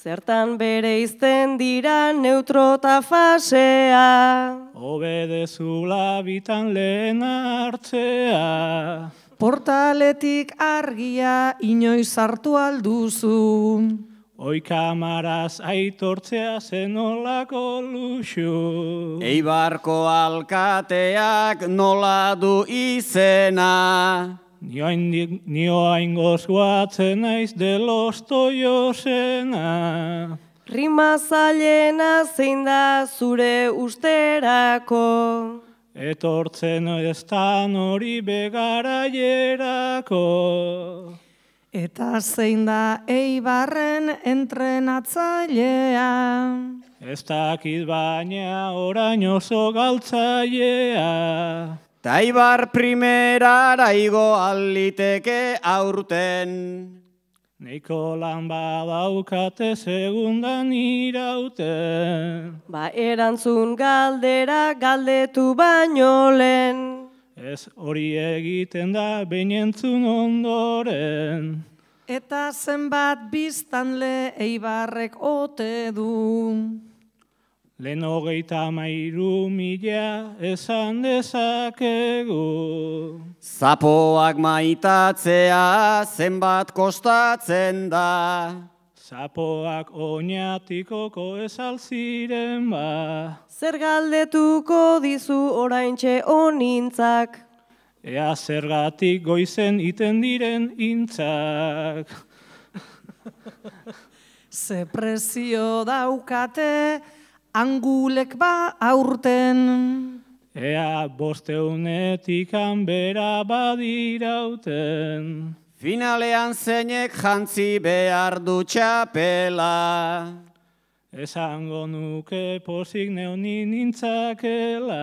zertan bere izten dira neutrota fasea. Obedezula bitan lehen hartzea. Portaletik argia inoiz hartu alduzu. Oikamaraz kamaraz aitortzea zenolako luxu. Eibarko alkateak nola du izena nio hain gozuatzen naiz delosto josena. Rima zailena zein da zure usterako. Etortzen ez nori hori jerako. Eta zein da eibarren entrenatzailea. Ez dakit baina orain oso galtzailea. Taibar primerara igo aliteke aurten. Neiko lan badaukate segundan irauten. Ba erantzun galdera galdetu baino len. Ez hori egiten da beinentzun ondoren. Eta zenbat biztanle eibarrek ote du. Lehen hogeita amairu mila esan dezakegu. Zapoak maitatzea zenbat kostatzen da. Zapoak oinatikoko ezaltziren ba. Zer galdetuko dizu orain txe honintzak. Ea zergatik goizen iten diren intzak. Ze prezio daukate, Angulek ba aurten. Ea boste honetik hanbera badirauten. Finalean zeinek jantzi behar du txapela. Esango nuke pozik neoni nintzakela.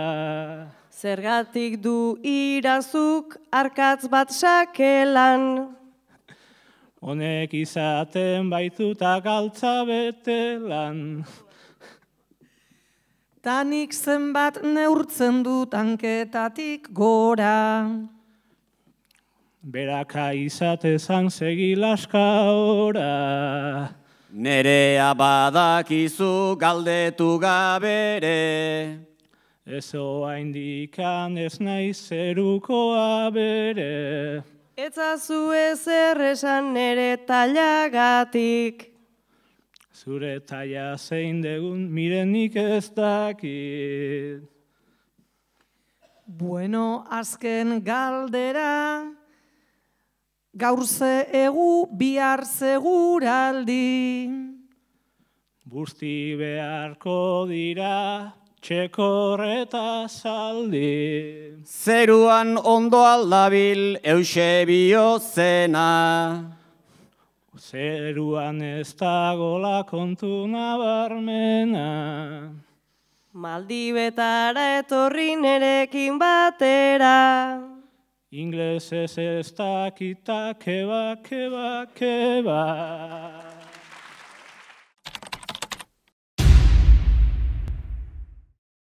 Zergatik du irazuk arkatz bat sakelan. Honek izaten baituta galtza betelan. Tanik zenbat neurtzen dut tanketatik gora. Beraka izate zan segi laska ora. Nere abadak galdetu gabere. Ez oa indikan ez nahi zerukoa bere. Ez azu ez nere talagatik zure taia zein degun, mirenik ez dakit. Bueno, azken galdera, gaur ze egu bihar seguraldi. Busti beharko dira, txekorreta zaldi. Zeruan ondo aldabil, eusebio zena. Zeruan ez da gola kontu nabarmena. Maldibetara etorri nerekin batera. Inglesez ez dakita kitake keba, keba